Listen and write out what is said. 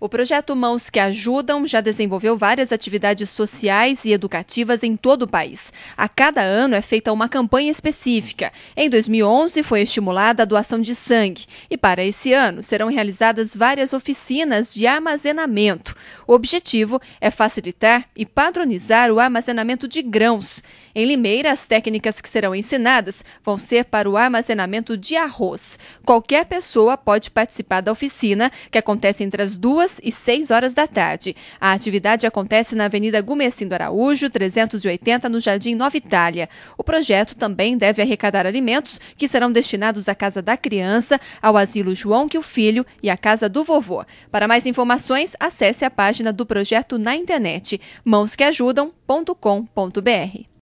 O projeto Mãos que Ajudam já desenvolveu várias atividades sociais e educativas em todo o país. A cada ano é feita uma campanha específica. Em 2011 foi estimulada a doação de sangue e para esse ano serão realizadas várias oficinas de armazenamento. O objetivo é facilitar e padronizar o armazenamento de grãos. Em Limeira, as técnicas que serão ensinadas vão ser para o armazenamento de arroz. Qualquer pessoa pode participar da oficina, que acontece entre as duas e 6 horas da tarde. A atividade acontece na Avenida Gumercindo Araújo, 380, no Jardim Nova Itália. O projeto também deve arrecadar alimentos que serão destinados à Casa da Criança, ao Asilo João Que o Filho e à Casa do Vovô. Para mais informações, acesse a página do projeto na internet mãosqueajudam.com.br.